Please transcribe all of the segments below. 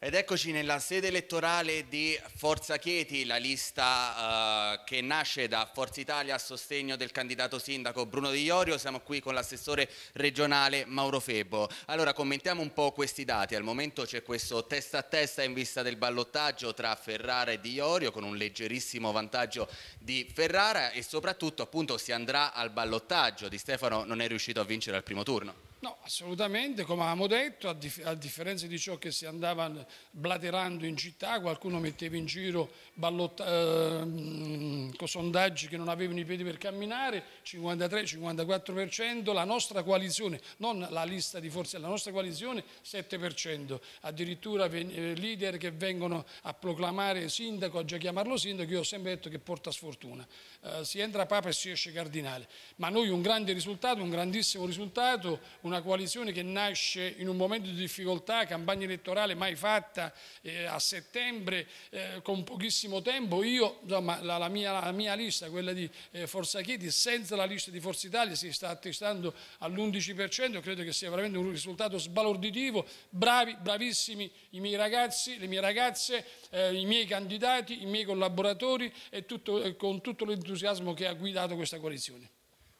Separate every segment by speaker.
Speaker 1: Ed eccoci nella sede elettorale di Forza Chieti, la lista eh, che nasce da Forza Italia a sostegno del candidato sindaco Bruno Di Iorio. Siamo qui con l'assessore regionale Mauro Febbo. Allora commentiamo un po' questi dati. Al momento c'è questo testa a testa in vista del ballottaggio tra Ferrara e Di Iorio con un leggerissimo vantaggio di Ferrara e soprattutto appunto si andrà al ballottaggio. Di Stefano non è riuscito a vincere al primo turno.
Speaker 2: No, assolutamente, come avevamo detto, a, dif a, differenza di ciò che si andava blaterando in città, qualcuno metteva in giro eh, sondaggi che non avevano i piedi per camminare, 53-54%, la nostra coalizione, non la lista di forze, la nostra coalizione 7%, addirittura eh, leader che vengono a proclamare sindaco, a già chiamarlo sindaco, io ho sempre detto che porta sfortuna, eh, si entra papa e si esce cardinale, ma noi un grande risultato, un grandissimo risultato, un una coalizione che nasce in un momento di difficoltà, campagna elettorale mai fatta eh, a settembre eh, con pochissimo tempo, io insomma, la, la, mia, la, mia, lista, quella di eh, Forza Chieti, senza la lista di Forza Italia si sta attestando all'11%, credo che sia veramente un risultato sbalorditivo, bravi, bravissimi i miei ragazzi, le mie ragazze, eh, i miei candidati, i miei collaboratori e tutto, eh, con tutto l'entusiasmo che ha guidato questa coalizione.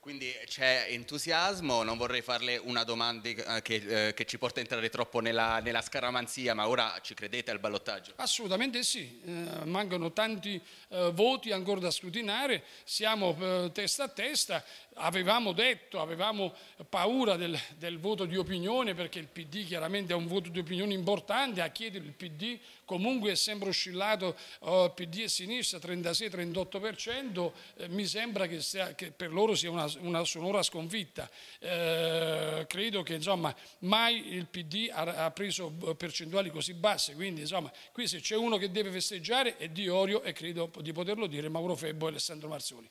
Speaker 2: Quindi
Speaker 1: c'è entusiasmo, non vorrei farle una domanda eh, che, eh, che ci porta a entrare troppo nella, nella, scaramanzia, ma ora ci credete al ballottaggio?
Speaker 2: Assolutamente sì, eh, mancano tanti eh, voti ancora da scrutinare, siamo eh, testa a testa, avevamo detto, avevamo paura del, del, voto di opinione perché il PD chiaramente è un voto di opinione importante, a chiedere il PD comunque è sempre oscillato oh, PD e sinistra 36-38%, eh, mi sembra che, sia, che, per loro sia una, una sonora sconfitta. Eh, credo che insomma, mai il PD ha, ha, preso percentuali così basse, quindi insomma, qui se c'è uno che deve festeggiare è Diorio e credo di poterlo dire Mauro Febbo e Alessandro Marzoni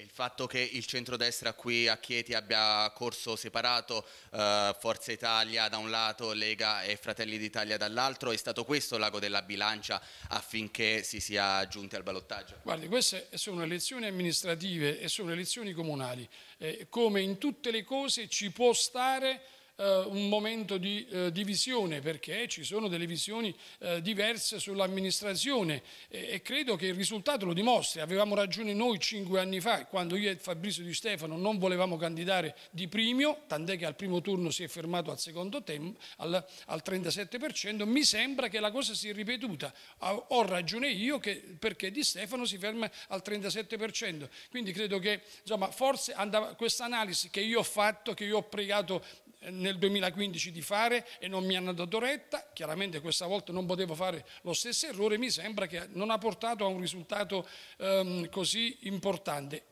Speaker 1: il fatto che il centrodestra qui a Chieti abbia corso separato eh, Forza Italia da un lato, Lega e Fratelli d'Italia dall'altro, è stato questo l'ago della bilancia affinché si sia giunti al ballottaggio? Guardi,
Speaker 2: queste sono elezioni amministrative e sono elezioni comunali. Eh, come in tutte le cose ci può stare eh, un momento di eh, divisione perché ci sono delle visioni eh, diverse sull'amministrazione e, credo che il risultato lo dimostri. Avevamo ragione noi cinque anni fa quando io e Fabrizio Di Stefano non volevamo candidare di primio, tant'è che al primo turno si è fermato al secondo tempo al, al 37%, mi sembra che la cosa sia ripetuta. Ho, ragione io che, perché Di Stefano si ferma al 37%. Quindi credo che insomma, forse questa analisi che io ho fatto, che io ho pregato nel 2015 di fare e non mi hanno dato retta, chiaramente questa volta non potevo fare lo stesso errore, mi sembra che non ha portato a un risultato ehm, così importante.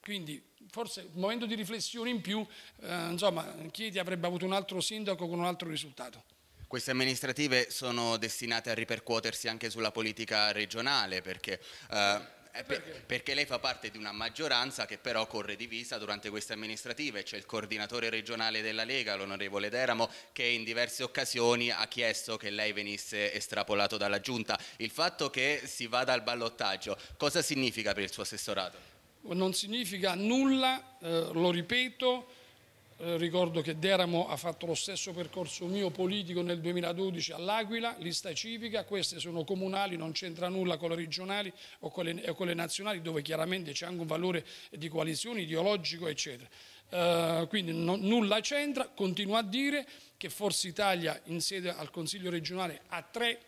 Speaker 2: Quindi forse un momento di riflessione in più, eh, insomma, Chieti avrebbe avuto un altro sindaco con un altro risultato.
Speaker 1: Queste amministrative sono destinate a ripercuotersi anche sulla politica regionale perché... Eh... Eh, perché? perché? lei fa parte di una maggioranza che però corre divisa durante queste amministrative. C'è il coordinatore regionale della Lega, l'onorevole Deramo, che in diverse occasioni ha chiesto che lei venisse estrapolato dalla giunta. Il fatto che si vada al ballottaggio, cosa significa per il suo assessorato?
Speaker 2: Non significa nulla, eh, lo ripeto eh, ricordo che Deramo ha fatto lo stesso percorso mio politico nel 2012 all'Aquila, lista civica, queste sono comunali, non c'entra nulla con le regionali o con le, o con le nazionali dove chiaramente c'è anche un valore di coalizione ideologico eccetera. Uh, quindi no, nulla c'entra, continuo a dire che Forza Italia in sede al Consiglio regionale ha tre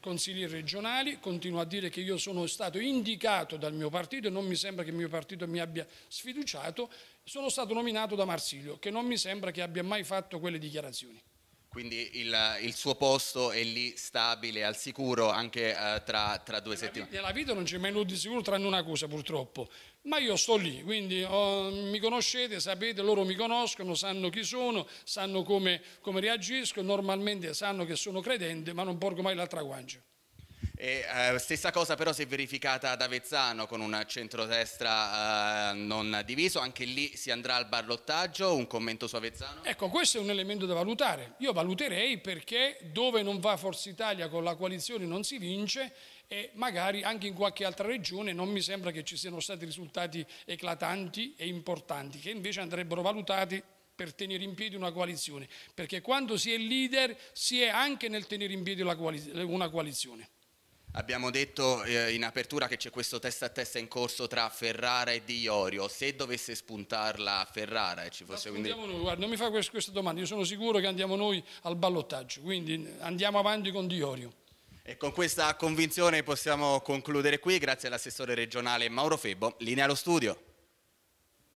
Speaker 2: consiglieri regionali, continuo a dire che io sono stato indicato dal mio partito e non mi sembra che il mio partito mi abbia sfiduciato, sono stato nominato da Marsilio che non mi sembra che abbia mai fatto quelle dichiarazioni. Quindi
Speaker 1: il, il suo posto è lì stabile, al sicuro, anche eh, tra, tra, due nella settimane?
Speaker 2: Vita, nella vita non c'è mai nulla di sicuro tranne una cosa purtroppo, ma io sto lì, quindi oh, mi conoscete, sapete, loro mi conoscono, sanno chi sono, sanno come, come reagisco, normalmente sanno che sono credente, ma non porgo mai l'altra guancia.
Speaker 1: E, eh, stessa cosa però si è verificata ad Avezzano con un centrodestra eh, non diviso, anche lì si andrà al ballottaggio, un commento su Avezzano?
Speaker 2: Ecco, questo è un elemento da valutare, io valuterei perché dove non va Forza Italia con la coalizione non si vince e magari anche in qualche altra regione non mi sembra che ci siano stati risultati eclatanti e importanti che invece andrebbero valutati per tenere in piedi una coalizione, perché quando si è leader si è anche nel tenere in piedi una coalizione.
Speaker 1: Abbiamo detto eh, in apertura che c'è questo testa a testa in corso tra Ferrara e Di Iorio. Se dovesse spuntarla Ferrara e ci fosse quindi... Noi,
Speaker 2: guarda, non mi fa questa domanda, io sono sicuro che andiamo noi al ballottaggio, quindi andiamo avanti con Di Iorio.
Speaker 1: E con questa convinzione possiamo concludere qui, grazie all'assessore regionale Mauro Febbo, linea allo studio.